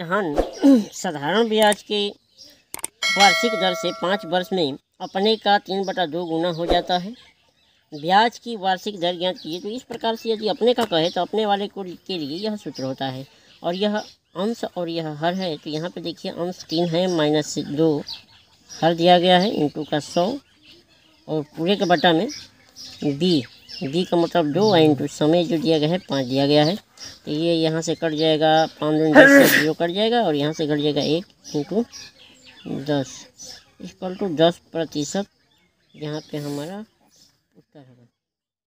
धन साधारण ब्याज के वार्षिक दर से पाँच वर्ष में अपने का तीन बटा दो गुना हो जाता है ब्याज की वार्षिक दर ज्ञात कीजिए तो इस प्रकार से यदि अपने का कहे तो अपने वाले को के लिए यह सूत्र होता है और यह अंश और यह हर है तो यहाँ पे देखिए अंश तीन है माइनस दो हर दिया गया है इंटू का सौ और पूरे के बटा में बी बी का मतलब दो और इंटू समय जो दिया गया है पाँच दिया गया है तो ये यहाँ से कट जाएगा पाँच दिन दस जीरो कट जाएगा और यहाँ से कट जाएगा एक इंटू दस इसकल टू दस प्रतिशत यहाँ पे हमारा उत्तर होगा